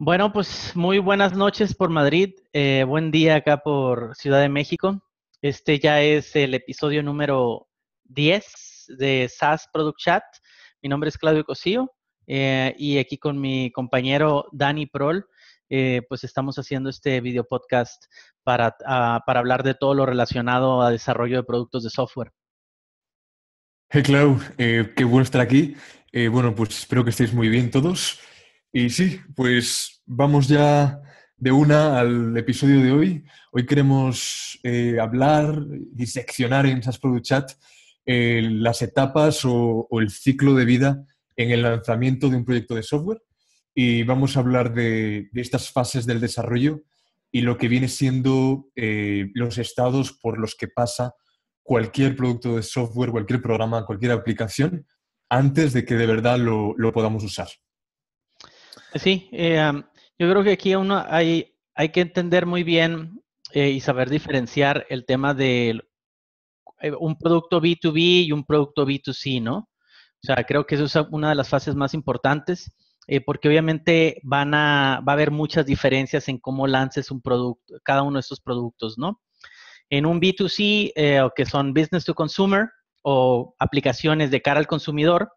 Bueno, pues muy buenas noches por Madrid, eh, buen día acá por Ciudad de México. Este ya es el episodio número 10 de SAS Product Chat. Mi nombre es Claudio Cosío eh, y aquí con mi compañero Dani Prol, eh, pues estamos haciendo este video podcast para, ah, para hablar de todo lo relacionado a desarrollo de productos de software. Hey Clau, qué bueno estar aquí. bueno, pues espero que estéis muy bien todos. Y sí, pues vamos ya de una al episodio de hoy. Hoy queremos eh, hablar, diseccionar en SAS Product Chat eh, las etapas o, el ciclo de vida en el lanzamiento de un proyecto de software y vamos a hablar de, estas fases del desarrollo y lo que viene siendo eh, los estados por los que pasa cualquier producto de software, cualquier programa, cualquier aplicación antes de que de verdad lo podamos usar. Sí, eh, yo creo que aquí uno hay, hay que entender muy bien eh, y saber diferenciar el tema de eh, un producto B2B y un producto B2C, ¿no? O sea, creo que eso es una de las fases más importantes, porque obviamente van a, va a haber muchas diferencias en cómo lances un producto, cada uno de estos productos, ¿no? En un B2C, o que son business to consumer o aplicaciones de cara al consumidor,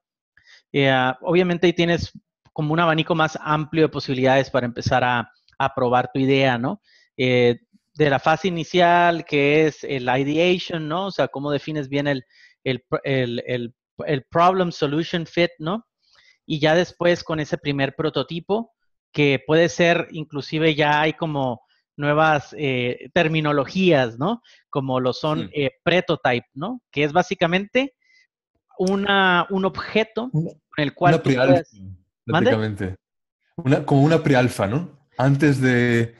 obviamente ahí tienes como un abanico más amplio de posibilidades para empezar a, probar tu idea, ¿no? Eh, de la fase inicial, que es el ideation, ¿no? O sea, cómo defines bien el, problem solution fit, ¿no? Y ya después con ese primer prototipo, que puede ser, inclusive ya hay como nuevas eh, terminologías, ¿no? Como lo son eh, prototype, ¿no? Que es básicamente una, un objeto con el cual prácticamente. Una, como una prealfa, ¿no? Antes de,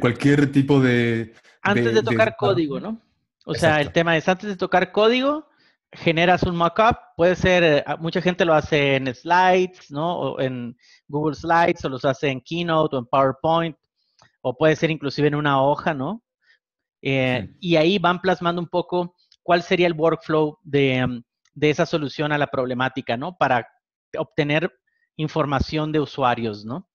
cualquier tipo de... Antes de, tocar código, ¿no? O sea, el tema es antes de tocar código, generas un mockup, puede ser, eh, mucha gente lo hace en slides, ¿no? O en Google Slides, o los hace en Keynote o en PowerPoint, o puede ser inclusive en una hoja, ¿no? Eh, y ahí van plasmando un poco cuál sería el workflow de, mm, de, esa solución a la problemática, ¿no? Para obtener información de usuarios, ¿no?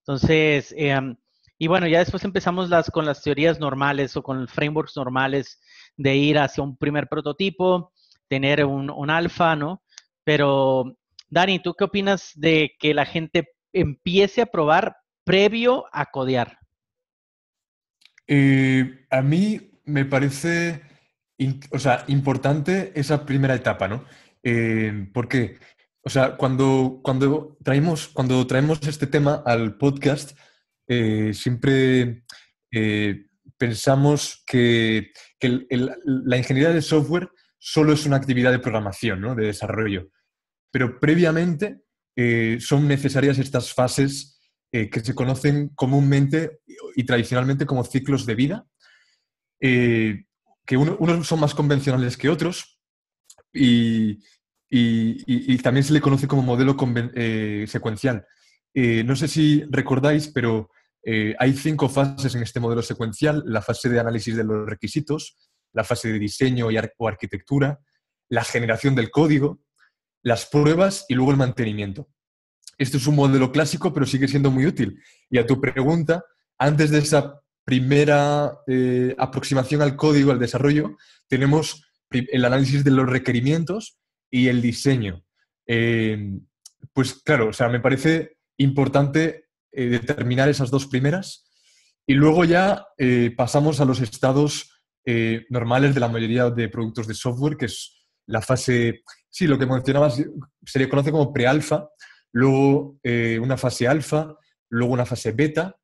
Entonces, em, y bueno, ya después empezamos las, con las teorías normales o con frameworks normales de ir hacia un primer prototipo, tener un, alfa, ¿no? Pero, Dani, ¿tú qué opinas de que la gente empiece a probar previo a codear? Eh, a mí me parece, o sea, importante esa primera etapa, ¿no? Eh, ¿Por qué? O sea, cuando, traemos, cuando traemos este tema al podcast, eh, siempre eh, pensamos que, la ingeniería de software solo es una actividad de programación, de desarrollo. Pero previamente eh, son necesarias estas fases que se conocen comúnmente y tradicionalmente como ciclos de vida, que unos son más convencionales que otros, y, y, también se le conoce como modelo eh, secuencial. Eh, no sé si recordáis, pero eh, hay cinco fases en este modelo secuencial. La fase de análisis de los requisitos, la fase de diseño y o arquitectura, la generación del código, las pruebas y luego el mantenimiento. Este es un modelo clásico, pero sigue siendo muy útil. Y a tu pregunta, antes de esa primera aproximación al código, al desarrollo, tenemos el análisis de los requerimientos, y el diseño. Eh, pues claro, o sea, me parece importante eh, determinar esas dos primeras y luego ya eh, pasamos a los estados normales de la mayoría de productos de software, que es la fase, sí, lo que mencionabas, se le conoce como pre-alfa, luego una fase alfa, luego una fase beta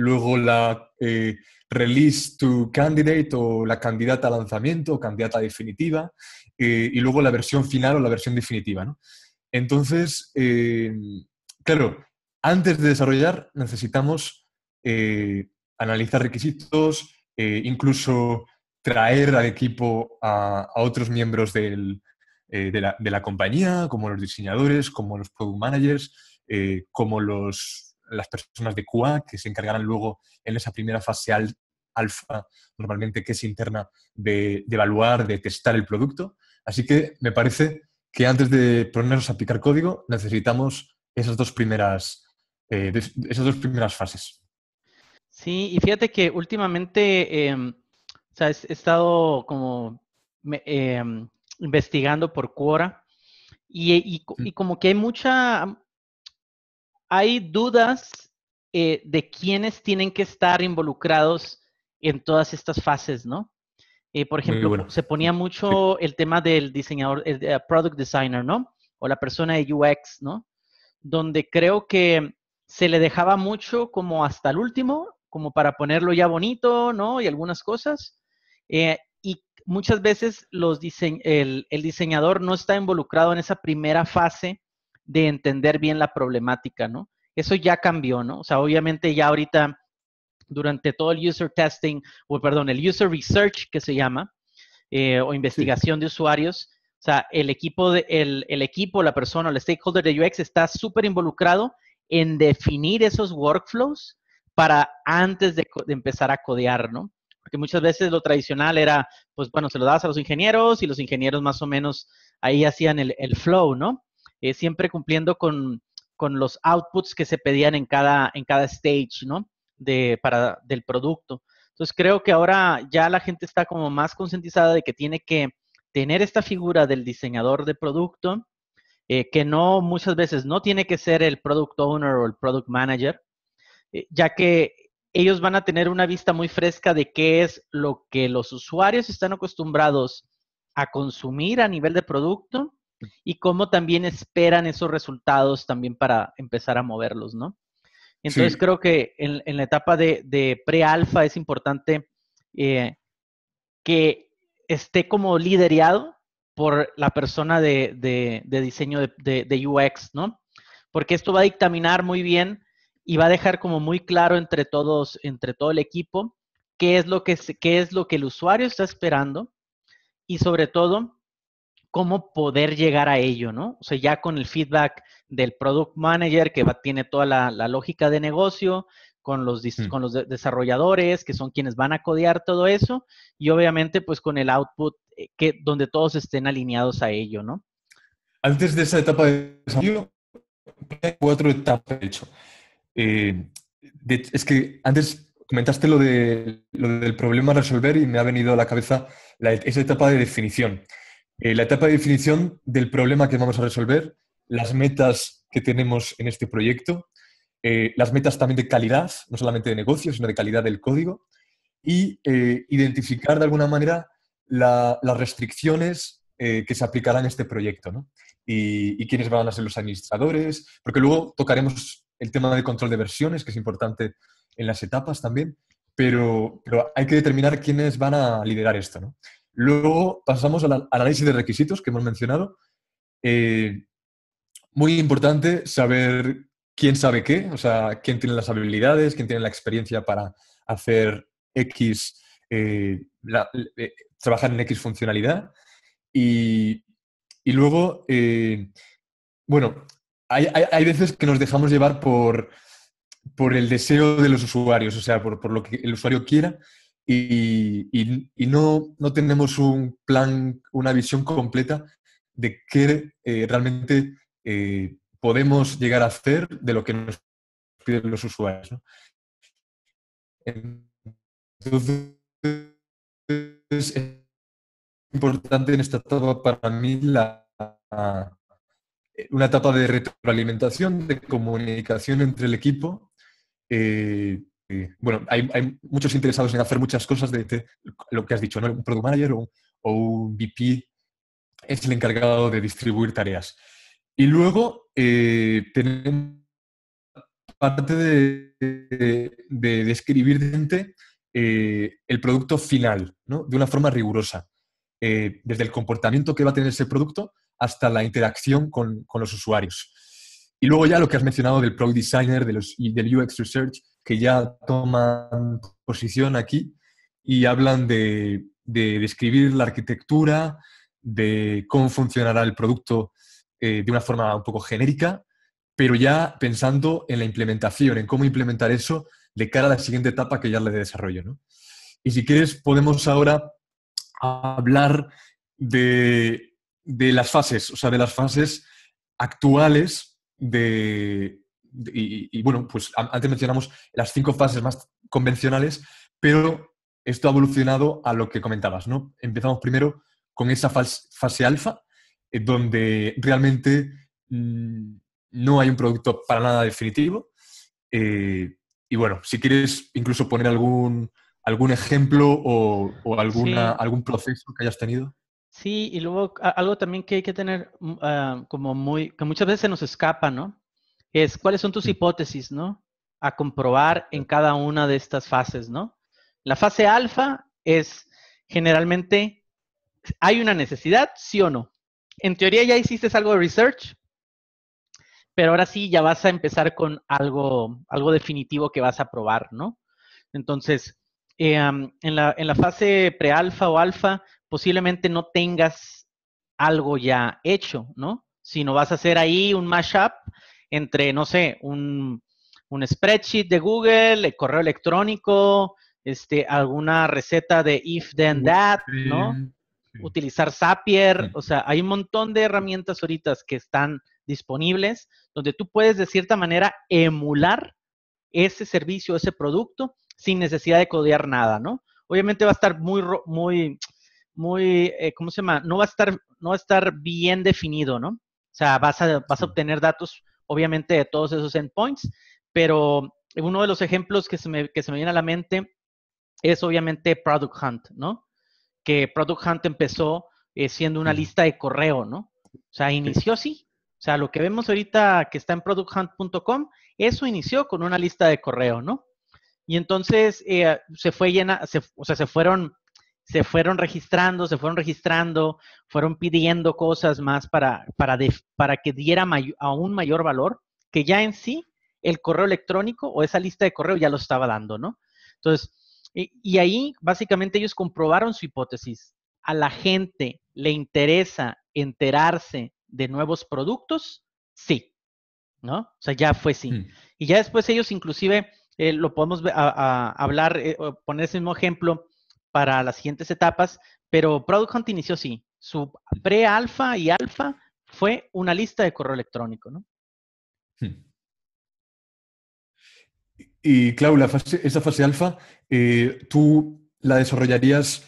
luego la eh, release to candidate o la candidata a lanzamiento candidata definitiva, eh, y luego la versión final o la versión definitiva. Entonces, eh, claro, antes de desarrollar necesitamos analizar requisitos, incluso traer al equipo a, otros miembros de, la, compañía, como los diseñadores, como los product managers, como los las personas de QA que se encargarán luego en esa primera fase alfa, normalmente que es interna, de, evaluar, de testar el producto. Así que me parece que antes de ponernos a aplicar código necesitamos esas dos primeras, eh, esas dos primeras fases. Sí, y fíjate que últimamente em, o he estado como em, investigando por Quora y, mm. como que hay mucha, hay dudas eh, de quiénes tienen que estar involucrados en todas estas fases, ¿no? Eh, por ejemplo, se ponía mucho el tema del diseñador, el eh, product designer, ¿no? O la persona de UX, ¿no? Donde creo que se le dejaba mucho como hasta el último, como para ponerlo ya bonito, ¿no? Y algunas cosas. y muchas veces el, diseñador no está involucrado en esa primera fase de entender bien la problemática, ¿no? Eso ya cambió, ¿no? O sea, obviamente ya ahorita, durante todo el user testing, o perdón, el user research que se llama, eh, o investigación de usuarios, o sea, el equipo, de, el, equipo, la persona, el stakeholder de UX está súper involucrado en definir esos workflows para antes de, empezar a codear, ¿no? Porque muchas veces lo tradicional era, pues bueno, se lo dabas a los ingenieros y los ingenieros más o menos ahí hacían el flow, ¿no? Eh, siempre cumpliendo con, los outputs que se pedían en cada, en cada stage, ¿no? De, para, del producto. Entonces creo que ahora ya la gente está como más concientizada de que tiene que tener esta figura del diseñador de producto, eh, que no muchas veces no tiene que ser el product owner o el product manager, eh, ya que ellos van a tener una vista muy fresca de qué es lo que los usuarios están acostumbrados a consumir a nivel de producto y cómo también esperan esos resultados también para empezar a moverlos, ¿no? Entonces creo que en, la etapa de, pre-alfa es importante eh, que esté como liderado por la persona de, diseño de, UX, ¿no? Porque esto va a dictaminar muy bien y va a dejar como muy claro entre todos, entre todo el equipo, qué es lo que, qué es lo que el usuario está esperando y sobre todo cómo poder llegar a ello, ¿no? O sea, ya con el feedback del product manager que tiene toda la, lógica de negocio, con los, mm. desarrolladores que son quienes van a codear todo eso y obviamente pues con el output eh, que, donde todos estén alineados a ello, ¿no? Antes de esa etapa de desarrollo, hay cuatro etapas, de hecho. Eh, es que antes comentaste lo, de, lo del problema a resolver y me ha venido a la cabeza esa etapa de definición. Eh, la etapa de definición del problema que vamos a resolver, las metas que tenemos en este proyecto, eh, las metas también de calidad, no solamente de negocio, sino de calidad del código, y eh, identificar de alguna manera las restricciones que se aplicarán a este proyecto, ¿no? y, quiénes van a ser los administradores, porque luego tocaremos el tema de control de versiones, que es importante en las etapas también, pero, pero, hay que determinar quiénes van a liderar esto. ¿no? Luego pasamos al, análisis de requisitos que hemos mencionado. Eh, muy importante saber quién sabe qué, o sea, quién tiene las habilidades, quién tiene la experiencia para hacer X, eh, eh, trabajar en X funcionalidad. Y, luego, bueno, hay, veces que nos dejamos llevar por, el deseo de los usuarios, o sea, por lo que el usuario quiera y, no, no, tenemos un plan, una visión completa de qué eh, realmente eh, podemos llegar a hacer de lo que nos piden los usuarios. es importante en esta etapa para mí la, eh, una etapa de retroalimentación, de comunicación entre el equipo bueno, hay, muchos interesados en hacer muchas cosas de, lo que has dicho, ¿no? Un product manager o, un, VP es el encargado de distribuir tareas. Y luego eh, tenemos parte de, describir eh, el producto final, ¿no? De una forma rigurosa. Eh, desde el comportamiento que va a tener ese producto hasta la interacción con, los usuarios. Y luego ya lo que has mencionado del Product Designer y del UX Research, que ya toman posición aquí y hablan de, describir la arquitectura, de cómo funcionará el producto eh, de una forma un poco genérica, pero ya pensando en la implementación, en cómo implementar eso de cara a la siguiente etapa que ya le de desarrollo. Y si quieres, podemos ahora hablar de, de, las fases, o sea, de las fases actuales de, y, bueno, pues antes mencionamos las cinco fases más convencionales, pero esto ha evolucionado a lo que comentabas, ¿no? Empezamos primero con esa fase alfa, eh, donde realmente mm, no hay un producto para nada definitivo. Eh, y bueno, si quieres incluso poner algún, ejemplo o, algún proceso que hayas tenido. Sí, y luego algo también que hay que tener mm, ah, como muy, que muchas veces nos escapa, ¿no? es cuáles son tus hipótesis, ¿no? A comprobar en cada una de estas fases, ¿no? La fase alfa es generalmente, ¿hay una necesidad? Sí o no. En teoría ya hiciste algo de research, pero ahora sí ya vas a empezar con algo, algo definitivo que vas a probar, ¿no? Entonces, em, en, la, en la fase prealfa o alfa, posiblemente no tengas algo ya hecho, ¿no? Sino vas a hacer ahí un mashup entre, no sé, un, spreadsheet de Google, el correo electrónico, este, alguna receta de if, then, that, ¿no? Utilizar Zapier, o sea, hay un montón de herramientas ahorita que están disponibles donde tú puedes de cierta manera emular ese servicio, ese producto, sin necesidad de codear nada, ¿no? Obviamente va a estar muy, muy, muy, eh, ¿cómo se llama? No va a estar, no a estar bien definido, ¿no? O sea, vas a, vas a obtener datos obviamente, de todos esos endpoints, pero uno de los ejemplos que se me, viene a la mente es obviamente Product Hunt, ¿no? Que Product Hunt empezó eh, siendo una lista de correo, ¿no? O sea, inició sí O sea, lo que vemos ahorita que está en producthunt.com, eso inició con una lista de correo, ¿no? Y entonces eh, se fue llena, o sea, se fueron se fueron registrando, se fueron registrando, fueron pidiendo cosas más para, para, para que diera aún mayor valor, que ya en sí el correo electrónico o esa lista de correo ya lo estaba dando, ¿no? Entonces, y, ahí básicamente ellos comprobaron su hipótesis. A la gente le interesa enterarse de nuevos productos, sí, ¿no? O sea, ya fue sí. Hmm. Y ya después ellos inclusive, eh, lo podemos hablar, eh, poner ese mismo ejemplo, para las siguientes etapas, pero Product Hunt inició sí, Su pre-alfa y alfa fue una lista de correo electrónico, ¿no? Hmm. Y Clau, esa fase alfa, eh, tú la desarrollarías,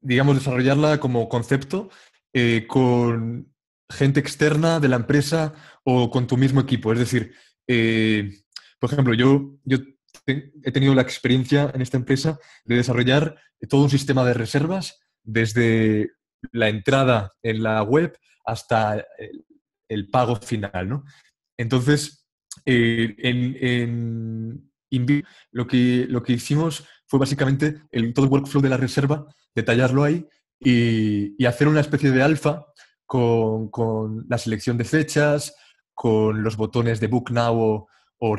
digamos, desarrollarla como concepto eh, con gente externa de la empresa o con tu mismo equipo. Es decir, eh, por ejemplo, yo he tenido la experiencia en esta empresa de desarrollar todo un sistema de reservas desde la entrada en la web hasta el, pago final, ¿no? Entonces, eh, en, lo, que, lo que hicimos fue básicamente el, todo el workflow de la reserva, detallarlo ahí y, hacer una especie de alfa con, la selección de fechas, con los botones de Book Now o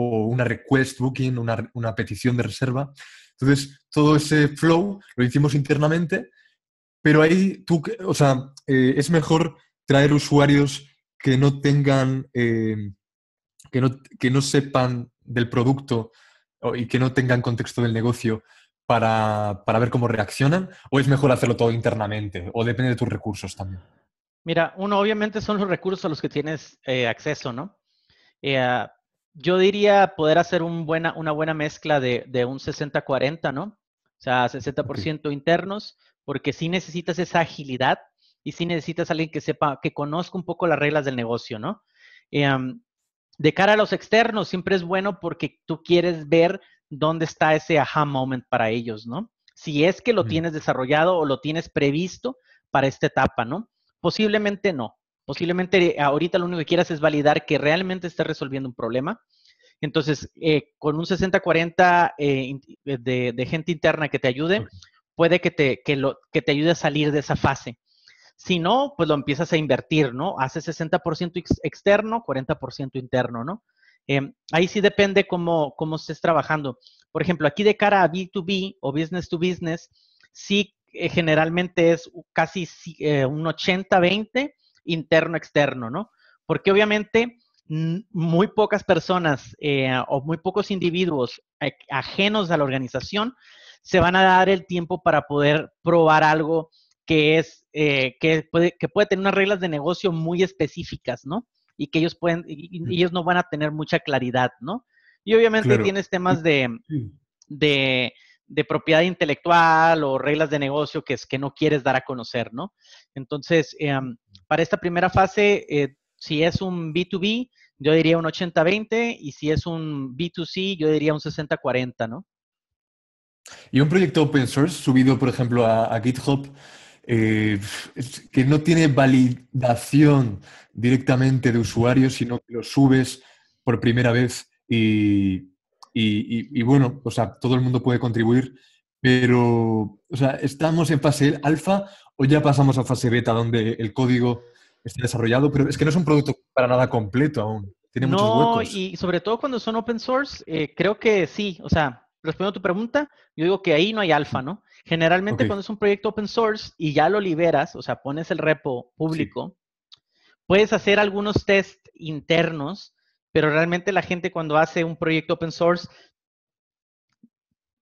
o una request booking, una, petición de reserva. Entonces, todo ese flow lo hicimos internamente, pero ahí tú, o sea, eh, es mejor traer usuarios que no tengan, eh, que, no, que no sepan del producto y que no tengan contexto del negocio para, ver cómo reaccionan? ¿O es mejor hacerlo todo internamente? ¿O depende de tus recursos también? Mira, uno obviamente son los recursos a los que tienes eh, acceso, ¿no? yo diría poder hacer una buena mezcla de, un 60-40, ¿no? O sea, 60% internos, porque sí necesitas esa agilidad y sí necesitas alguien que sepa, que conozca un poco las reglas del negocio, ¿no? Em, de cara a los externos, siempre es bueno porque tú quieres ver dónde está ese aha moment para ellos, ¿no? Si es que lo tienes desarrollado o lo tienes previsto para esta etapa, ¿no? Posiblemente no, Posiblemente eh, ahorita lo único que quieras es validar que realmente estés resolviendo un problema. Entonces, eh, con un 60-40 eh, de, gente interna que te ayude, puede que te, que, te ayude a salir de esa fase. Si no, pues lo empiezas a invertir, ¿no? Hace 60% externo, 40% interno, ¿no? Em, ahí sí depende cómo, cómo estés trabajando. Por ejemplo, aquí de cara a B2B o business to business, sí generalmente es casi un 80-20 interno-externo, ¿no? Porque obviamente muy pocas personas eh, o muy pocos individuos eh, ajenos a la organización se van a dar el tiempo para poder probar algo que es eh, que, puede, que puede tener unas reglas de negocio muy específicas, ¿no? Y que ellos pueden, ellos no van a tener mucha claridad, ¿no? Y obviamente tienes temas de, de, propiedad intelectual o reglas de negocio que es que no quieres dar a conocer, ¿no? Entonces, eh, para esta primera fase, eh, si es un B2B, yo diría un 80-20 y si es un B2C, yo diría un 60-40, ¿no? Y un proyecto open source subido, por ejemplo, a, GitHub, eh, que no tiene validación directamente de usuarios, sino que lo subes por primera vez y, y bueno, o sea, todo el mundo puede contribuir, pero, o sea, ¿estamos en fase alfa ¿O ya pasamos a fase beta donde el código está desarrollado, pero es que no es un producto para nada completo aún. Tiene muchos huecos. Y sobre todo cuando son open source, eh, creo que sí. O sea, respondiendo a tu pregunta, yo digo que ahí no hay alfa, ¿no? Generalmente cuando es un proyecto open source y ya lo liberas, o sea, pones el repo público, puedes hacer algunos test internos, pero realmente la gente cuando hace un proyecto open source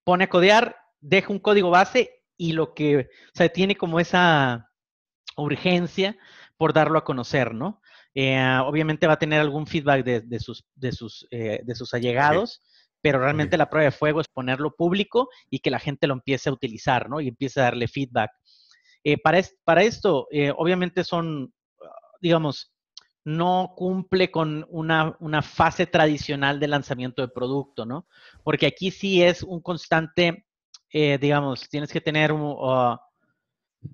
pone a codear, deja un código base y lo que, o sea, tiene como esa urgencia por darlo a conocer, ¿no? Eh, obviamente va a tener algún feedback de, sus, de, sus, de sus eh, allegados, pero realmente la prueba de fuego es ponerlo público y que la gente lo empiece a utilizar, ¿no? Y empiece a darle feedback. Eh, para, para, esto, obviamente son, digamos, no cumple con una, una, fase tradicional de lanzamiento de producto, ¿no? Porque aquí sí es un constante eh, digamos, tienes que tener ah,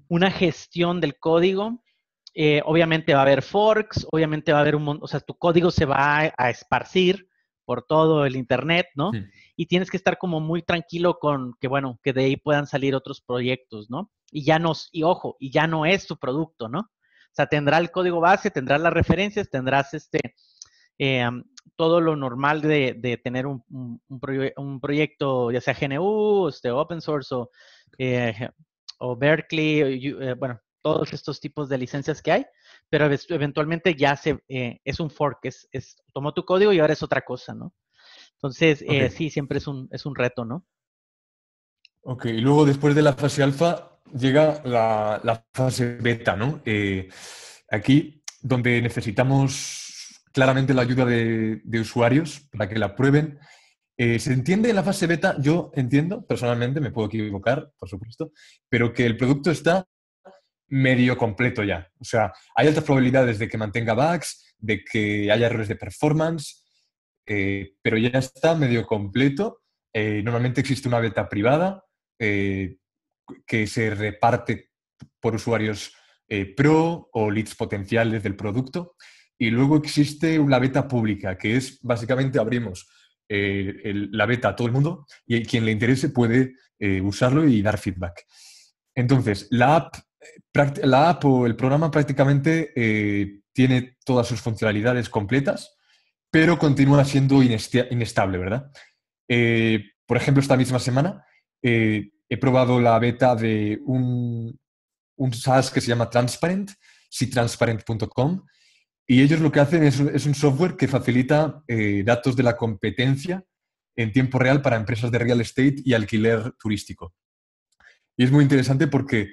una gestión del código. Eh, obviamente va a haber forks, obviamente va a haber un montón, o sea, tu código se va a, esparcir por todo el Internet, ¿no? Y tienes que estar como muy tranquilo con que, bueno, que de ahí puedan salir otros proyectos, ¿no? Y ya no, y ojo, y ya no es tu producto, ¿no? O sea, tendrá el código base, tendrás las referencias, tendrás este, em, todo lo normal de, tener un, proyecto, ya sea GNU, este, open source o, eh, Berkeley, eh, bueno, todos estos tipos de licencias que hay, pero eventualmente ya se, eh, es un fork, es, es, tomó tu código y ahora es otra cosa, ¿no? Entonces, sí, siempre es un, es un reto, ¿no? Ok, y luego después de la fase alfa llega la, la fase beta, ¿no? aquí donde necesitamos claramente la ayuda de, usuarios para que la prueben. Eh, se entiende en la fase beta, yo entiendo personalmente, me puedo equivocar, por supuesto, pero que el producto está medio completo ya. O sea, hay altas probabilidades de que mantenga bugs, de que haya errores de performance, eh, pero ya está medio completo. Eh, normalmente existe una beta privada que se reparte por usuarios pro o leads potenciales del producto. Y luego existe la beta pública, que es básicamente abrimos eh, la beta a todo el mundo y quien le interese puede eh, usarlo y dar feedback. Entonces, la app, o el programa prácticamente eh, tiene todas sus funcionalidades completas, pero continúa siendo inestable, ¿verdad? por ejemplo, esta misma semana he probado la beta de un, un SaaS que se llama Transparent, sitransparent.com, transparent.com y ellos lo que hacen es, un software que facilita eh, datos de la competencia en tiempo real para empresas de real estate y alquiler turístico. Y es muy interesante porque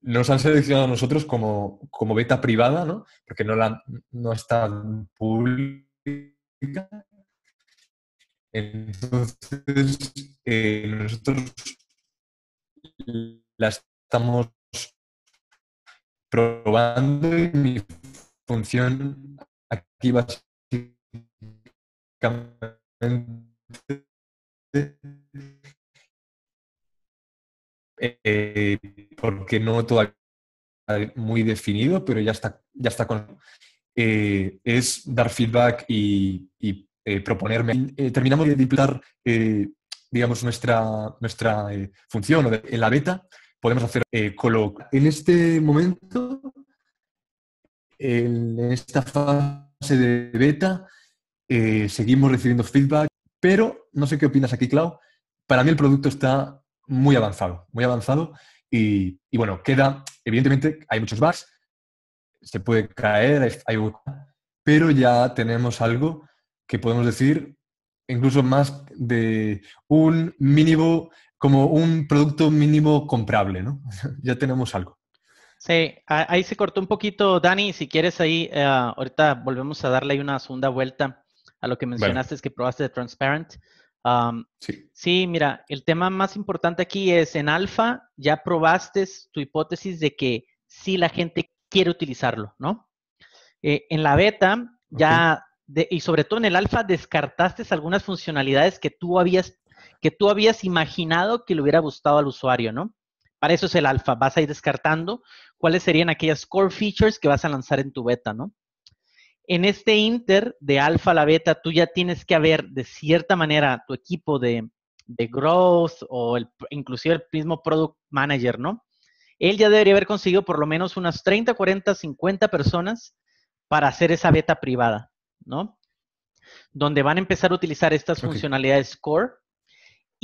nos han seleccionado a nosotros como, beta privada, ¿no? porque no, la, no está pública. Entonces, eh, nosotros la estamos probando y función aquí eh, porque no todavía muy definido, pero ya está, ya está con. Eh, es dar feedback y, eh, proponerme. terminamos de eh, digamos, nuestra, nuestra función en la beta. Podemos hacer colocar En este momento en esta fase de beta eh, seguimos recibiendo feedback, pero no sé qué opinas aquí, Clau. Para mí el producto está muy avanzado, muy avanzado y, bueno, queda, evidentemente hay muchos bugs, se puede caer, hay, pero ya tenemos algo que podemos decir incluso más de un mínimo, como un producto mínimo comprable, ¿no? ya tenemos algo. Sí, ahí se cortó un poquito, Dani, si quieres ahí, eh, ahorita volvemos a darle una segunda vuelta a lo que mencionaste, es que probaste de Transparent. Um, sí. mira, el tema más importante aquí es, en alfa ya probaste tu hipótesis de que sí la gente quiere utilizarlo, ¿no? Eh, en la beta ya, y sobre todo en el alfa, descartaste algunas funcionalidades que tú habías que tú habías imaginado que le hubiera gustado al usuario, ¿no? Para eso es el alfa, vas a ir descartando cuáles serían aquellas core features que vas a lanzar en tu beta, ¿no? En este inter de alfa a la beta, tú ya tienes que haber de cierta manera tu equipo de, growth o inclusive el mismo product manager, ¿no? Él ya debería haber conseguido por lo menos unas 30, 40, 50 personas para hacer esa beta privada, ¿no? Donde van a empezar a utilizar estas funcionalidades core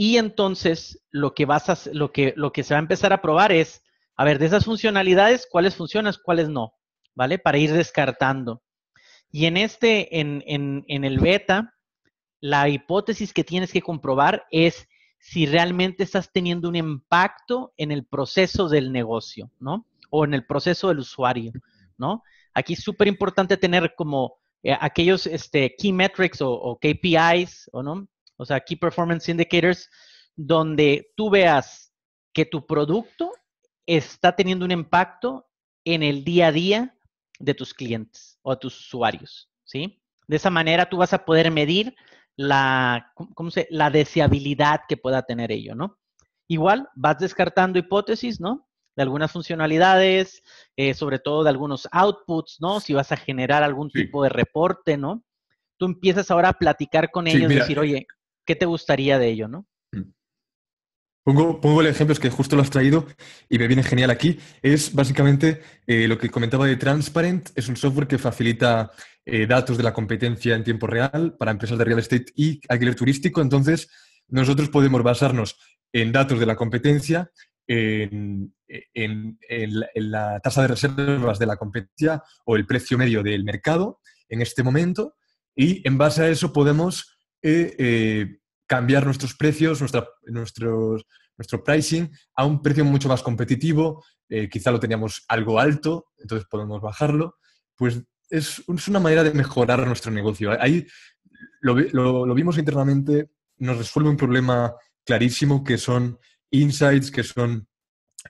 y entonces lo que, vas a, lo, que, lo que se va a empezar a probar es, a ver, de esas funcionalidades, cuáles funcionan, cuáles no, ¿vale? Para ir descartando. Y en este, en, el beta, la hipótesis que tienes que comprobar es si realmente estás teniendo un impacto en el proceso del negocio, ¿no? O en el proceso del usuario, ¿no? Aquí es súper importante tener como eh, aquellos este, key metrics o, o, KPIs, ¿o no? o sea, Key Performance Indicators, donde tú veas que tu producto está teniendo un impacto en el día a día de tus clientes o de tus usuarios, ¿sí? De esa manera tú vas a poder medir la, ¿cómo se? la deseabilidad que pueda tener ello, ¿no? Igual vas descartando hipótesis, ¿no? De algunas funcionalidades, eh, sobre todo de algunos outputs, ¿no? Si vas a generar algún tipo de reporte, ¿no? Tú empiezas ahora a platicar con ellos y decir, oye, ¿Qué te gustaría de ello, mm. Pongo, el ejemplo, es que justo lo has traído y me viene genial aquí. Es básicamente eh, lo que comentaba de Transparent, es un software que facilita eh, datos de la competencia en tiempo real para empresas de real estate y alquiler turístico. Entonces, nosotros podemos basarnos en datos de la competencia, en la tasa de reservas de la competencia o el precio medio del mercado en este momento y en base a eso podemos eh, eh, cambiar nuestros precios, nuestro pricing a un precio mucho más competitivo. Eh, quizá lo teníamos algo alto, entonces podemos bajarlo. Pues es, una manera de mejorar nuestro negocio. Ahí lo, vimos internamente, nos resuelve un problema clarísimo que son insights, que son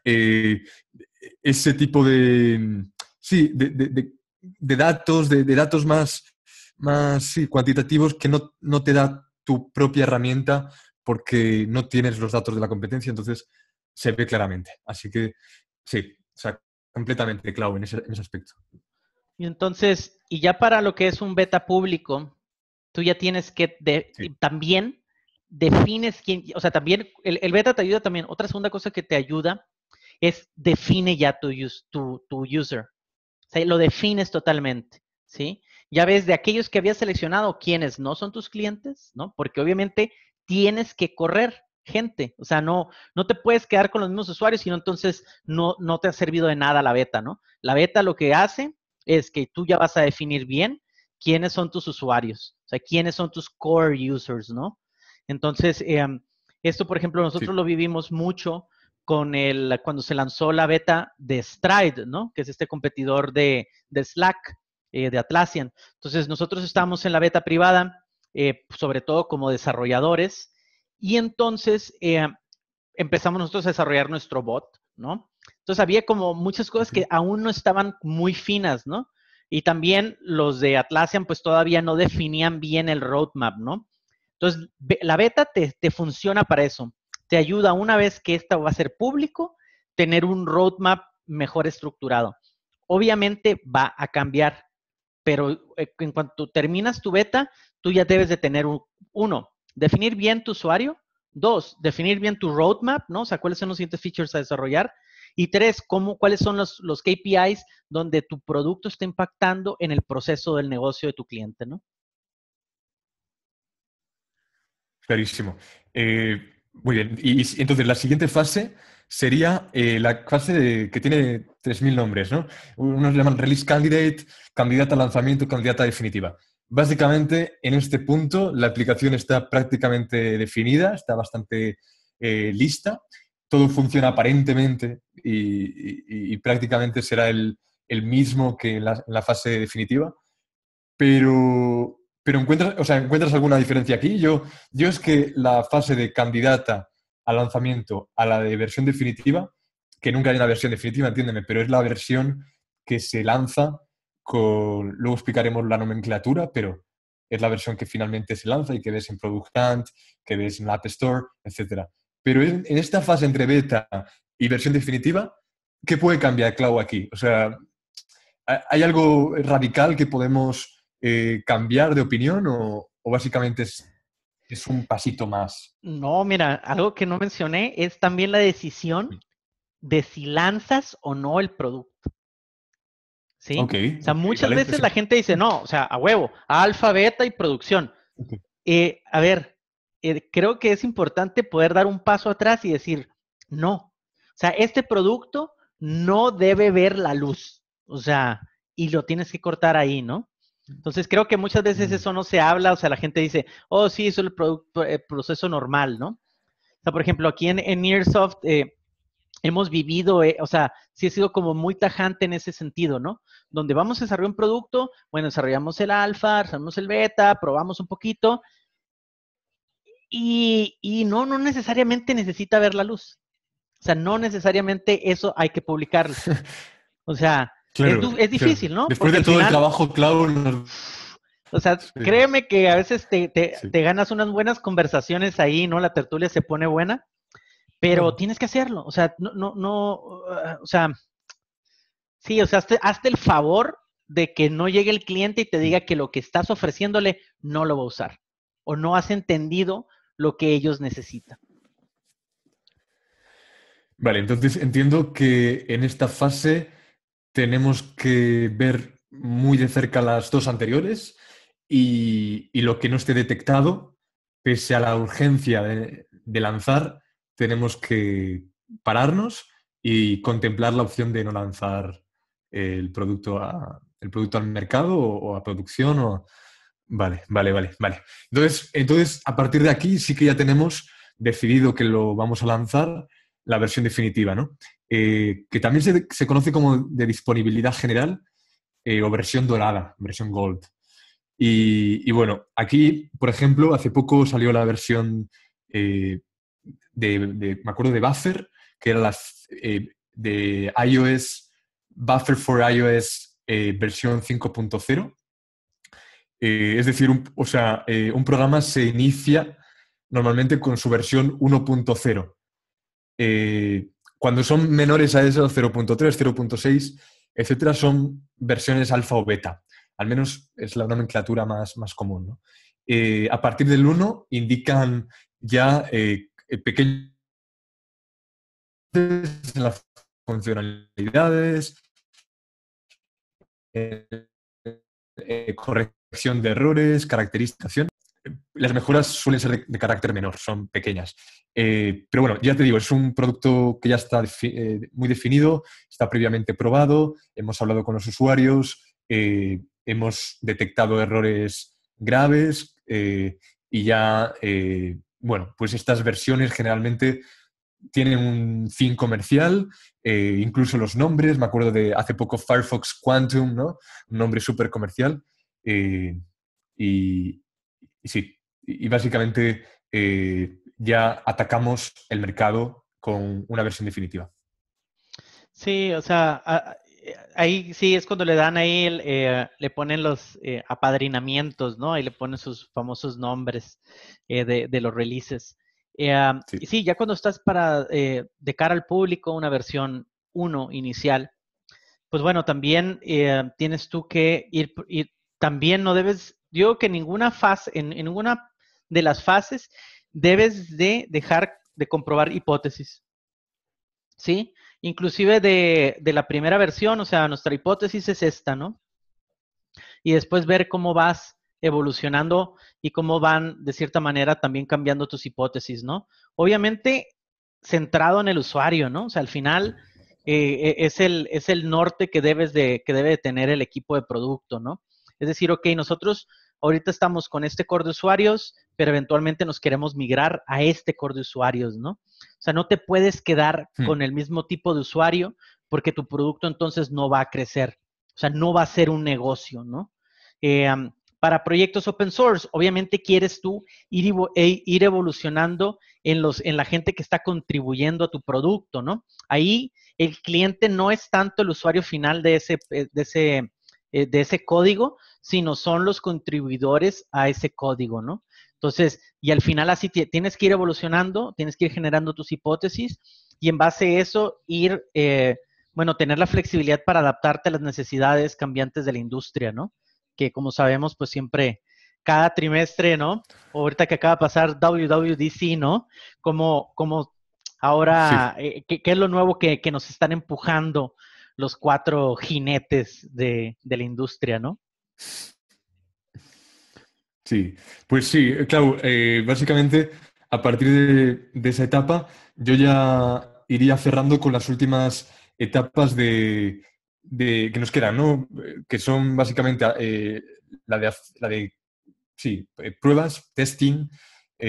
ese tipo de, sí, de datos, de, datos más más sí, cuantitativos que no, no te da tu propia herramienta porque no tienes los datos de la competencia, entonces se ve claramente. Así que sí, o sea, completamente clave en ese, en ese aspecto. Y entonces, y ya para lo que es un beta público, tú ya tienes que también defines quién, o sea, también el, beta te ayuda también. Otra segunda cosa que te ayuda es define ya tu, tu, tu user. sea, lo defines totalmente, ¿sí? ya ves de aquellos que habías seleccionado ¿quiénes no son tus clientes, ¿no? Porque obviamente tienes que correr gente, o sea, no, no te puedes quedar con los mismos usuarios, sino entonces no, no te ha servido de nada la beta, ¿no? La beta lo que hace es que tú ya vas a definir bien quiénes son tus usuarios, o sea, quiénes son tus core users, ¿no? Entonces, em, esto, por ejemplo, nosotros lo vivimos mucho con el, cuando se lanzó la beta de Stride, ¿no? Que es este competidor de, de Slack. Eh, de Atlassian. Entonces, nosotros estamos en la beta privada, eh, sobre todo como desarrolladores, y entonces eh, empezamos nosotros a desarrollar nuestro bot, ¿no? Entonces, había como muchas cosas que aún no estaban muy finas, ¿no? Y también los de Atlassian, pues todavía no definían bien el roadmap, ¿no? Entonces, la beta te, funciona para eso. Te ayuda una vez que esta va a ser público, tener un roadmap mejor estructurado. Obviamente va a cambiar pero eh, en cuanto terminas tu beta, tú ya debes de tener un, uno, definir bien tu usuario, dos, definir bien tu roadmap, ¿no? O sea, cuáles son los siguientes features a desarrollar. Y tres, cómo, cuáles son los, los KPIs donde tu producto está impactando en el proceso del negocio de tu cliente, ¿no? Clarísimo. Eh, muy bien. Y entonces, la siguiente fase sería eh, la fase que tiene 3.000 nombres, ¿no? Unos llaman Release Candidate, candidata a lanzamiento, candidata definitiva. Básicamente, en este punto, la aplicación está prácticamente definida, está bastante eh, lista, todo funciona aparentemente y, prácticamente será el, mismo que en la, fase definitiva, pero, encuentras, encuentras alguna diferencia aquí. Yo, yo es que la fase de candidata al lanzamiento a la de versión definitiva, que nunca hay una versión definitiva, entiéndeme, pero es la versión que se lanza con... Luego explicaremos la nomenclatura, pero es la versión que finalmente se lanza y que ves en Product Hunt, que ves en App Store, etc. Pero en, esta fase entre beta y versión definitiva, ¿qué puede cambiar Cloud aquí? O sea, ¿hay algo radical que podemos eh, cambiar de opinión o básicamente es es un pasito más. No, mira, algo que no mencioné es también la decisión de si lanzas o no el producto. ¿Sí? o sea, muchas veces la gente dice, no, o sea, a huevo, alfa, beta y producción. Eh, a ver, eh, creo que es importante poder dar un paso atrás y decir, no. O sea, este producto no debe ver la luz. O sea, y lo tienes que cortar ahí, ¿no? Entonces creo que muchas veces eso no se habla, o sea, la gente dice, oh, sí, eso es el, producto, el eh, proceso normal, ¿no? O sea, por ejemplo, aquí en, en eh, hemos vivido, eh, o sea, sí he sido como muy tajante en ese sentido, ¿no? Donde vamos a desarrollar un producto, bueno, desarrollamos el alfa, desarrollamos el beta, probamos un poquito, y, y no, no necesariamente necesita ver la luz. O sea, no necesariamente eso hay que publicarlo. O sea, es, difícil, ¿no? Después de todo el trabajo, claro. O sea, créeme que a veces te, ganas unas buenas conversaciones ahí, ¿no? La tertulia se pone buena, pero tienes que hacerlo. O sea, no, no, no o sea, sí, o sea, hazte el favor de que no llegue el cliente y te diga que lo que estás ofreciéndole no lo va a usar o no has entendido lo que ellos necesitan. Vale, entonces entiendo que en esta fase tenemos que ver muy de cerca las dos anteriores y, lo que no esté detectado, pese a la urgencia de, lanzar, tenemos que pararnos y contemplar la opción de no lanzar el producto, al mercado o, a producción Vale, vale, vale, vale. Entonces, entonces, a partir de aquí sí que ya tenemos decidido que lo vamos a lanzar la versión definitiva, ¿no? Eh, que también se, conoce como de disponibilidad general eh, o versión dorada, versión gold. Y, bueno, aquí, por ejemplo, hace poco salió la versión eh, de, me acuerdo de Buffer, que era la de iOS, Buffer for iOS versión 5.0. es decir, o sea, un programa se inicia normalmente con su versión 1.0. Cuando son menores a eso, 0.3, 0.6, etcétera, son versiones alfa o beta. Al menos es la nomenclatura más, más común. Eh, a partir del 1 indican ya eh, pequeñas pequeños en las funcionalidades, eh, corrección de errores, caracterización las mejoras suelen ser de, carácter menor, son pequeñas. Eh, pero bueno, ya te digo, es un producto que ya está eh, muy definido, está previamente probado, hemos hablado con los usuarios, eh, hemos detectado errores graves y ya, bueno, pues estas versiones generalmente tienen un fin comercial, incluso los nombres, me acuerdo de hace poco Firefox Quantum, ¿no? Un nombre súper comercial. Y, y sí, y básicamente eh, ya atacamos el mercado con una versión definitiva. Sí, o sea, eh, ahí sí es cuando le dan ahí, el, eh, le ponen los apadrinamientos, ¿no? Ahí le ponen sus famosos nombres de, los releases. Sí. Y sí, ya cuando estás para, de cara al público, una versión 1 inicial, pues bueno, también tienes tú que ir, ir también no debes Digo que ninguna fase, en, ninguna de las fases debes de dejar de comprobar hipótesis. ¿Sí? Inclusive de, de, la primera versión, o sea, nuestra hipótesis es esta, ¿no? Y después ver cómo vas evolucionando y cómo van, de cierta manera, también cambiando tus hipótesis, ¿no? Obviamente, centrado en el usuario, ¿no? O sea, al final eh, e, es, el, es el norte que, debes de, que debe de tener el equipo de producto, ¿no? Es decir, ok, nosotros ahorita estamos con este core de usuarios, pero eventualmente nos queremos migrar a este core de usuarios, ¿no? O sea, no te puedes quedar hmm. con el mismo tipo de usuario porque tu producto entonces no va a crecer. O sea, no va a ser un negocio, ¿no? Em, para proyectos open source, obviamente quieres tú ir, e, ir evolucionando en, los, en la gente que está contribuyendo a tu producto, ¿no? Ahí el cliente no es tanto el usuario final de ese, eh, de ese eh, de ese código, sino son los contribuidores a ese código, ¿no? Entonces, y al final así tienes que ir evolucionando, tienes que ir generando tus hipótesis y en base a eso ir, eh, bueno, tener la flexibilidad para adaptarte a las necesidades cambiantes de la industria, ¿no? Que como sabemos, pues siempre, cada trimestre, ¿no? O ahorita que acaba de pasar WWDC, ¿no? Como, como ahora, eh, ¿qué, es lo nuevo que, que nos están empujando los cuatro jinetes de, la industria, ¿no? Sí, pues sí, eh, claro, eh, básicamente a partir de, esa etapa yo ya iría cerrando con las últimas etapas de, que nos quedan, ¿no? Eh, que son básicamente la, de, la de, sí, pruebas, testing,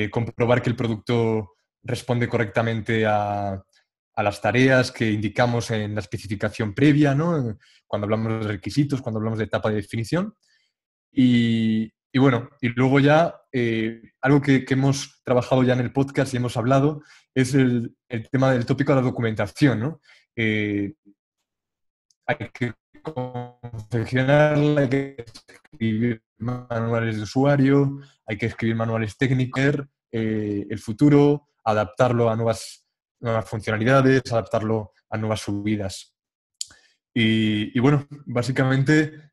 comprobar que el producto responde correctamente a, a las tareas que indicamos en la especificación previa, cuando hablamos de requisitos, cuando hablamos de etapa de definición. Y, bueno, y luego ya eh, algo que, hemos trabajado ya en el podcast y hemos hablado es el, tema del tópico de la documentación. Eh, hay que confeccionarla, hay que escribir manuales de usuario, hay que escribir manuales técnicos, eh, el futuro, adaptarlo a nuevas nuevas funcionalidades, adaptarlo a nuevas subidas. Y, bueno, básicamente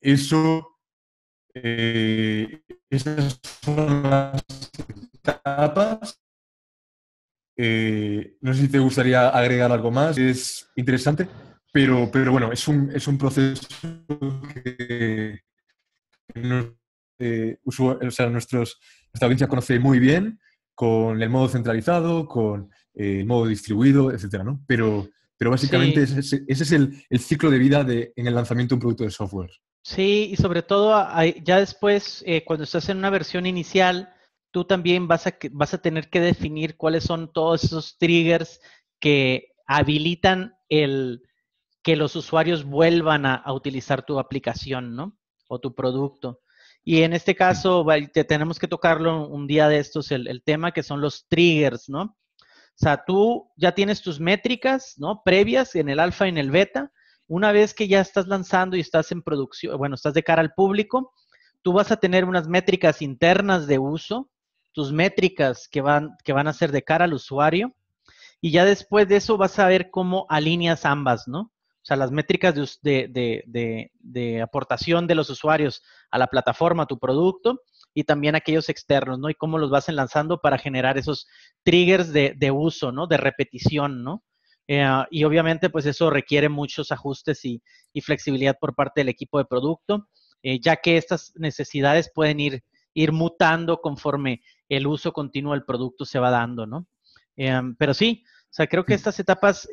eso, eh, estas son las etapas. Eh, no sé si te gustaría agregar algo más, es interesante, pero, pero bueno, es un, es un proceso que, eh, nuestros, nuestra audiencia conoce muy bien, con el modo centralizado, con eh, modo distribuido, etcétera, ¿no? Pero, pero básicamente ese, es el, ciclo de vida en el lanzamiento de un producto de software. Sí, y sobre todo ya después, eh, cuando estás en una versión inicial, tú también vas a, vas a tener que definir cuáles son todos esos triggers que habilitan el que los usuarios vuelvan a, utilizar tu aplicación, ¿no? O tu producto. Y en este caso, tenemos que tocarlo un día de estos, el, el tema que son los triggers, ¿no? O sea, tú ya tienes tus métricas, ¿no? Previas en el alfa y en el beta. Una vez que ya estás lanzando y estás en producción, bueno, estás de cara al público, tú vas a tener unas métricas internas de uso, tus métricas que van, a ser de cara al usuario, y ya después de eso vas a ver cómo alineas ambas, ¿no? O sea, las métricas de aportación de los usuarios a la plataforma, a tu producto, y también aquellos externos, ¿no? Y cómo los vas enlazando para generar esos triggers de, uso, ¿no? De repetición, ¿no? Eh, y obviamente, pues eso requiere muchos ajustes y, flexibilidad por parte del equipo de producto, eh, ya que estas necesidades pueden ir, mutando conforme el uso continuo del producto se va dando, ¿no? Eh, pero sí, o sea, creo que estas etapas,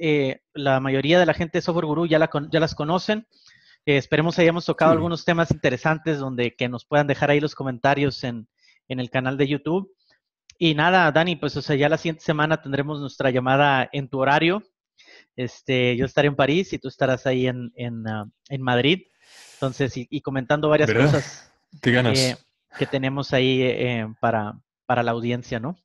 la mayoría de la gente de Software Guru ya, ya las conocen esperemos hayamos tocado algunos temas interesantes donde que nos puedan dejar ahí los comentarios en, el canal de YouTube. Y nada, Dani, pues o sea, ya la siguiente semana tendremos nuestra llamada en tu horario. Este, yo estaré en París y tú estarás ahí en, ah, Madrid. Entonces, y, comentando varias cosas. que tenemos ahí eh, para, para la audiencia, ¿no?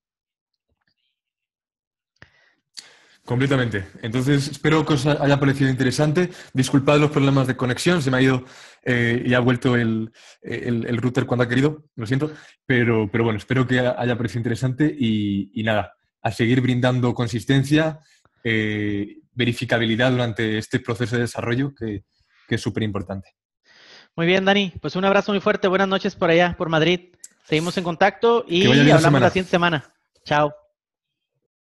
Completamente. Entonces, espero que os haya parecido interesante. Disculpad los problemas de conexión, se me ha ido eh, y ha vuelto el, router cuando ha querido, lo siento, pero, pero bueno, espero que haya parecido interesante y, nada, a seguir brindando consistencia, eh, verificabilidad durante este proceso de desarrollo que, es súper importante. Muy bien, Dani, pues un abrazo muy fuerte, buenas noches por allá, por Madrid. Seguimos en contacto y hablamos la siguiente semana. Chao.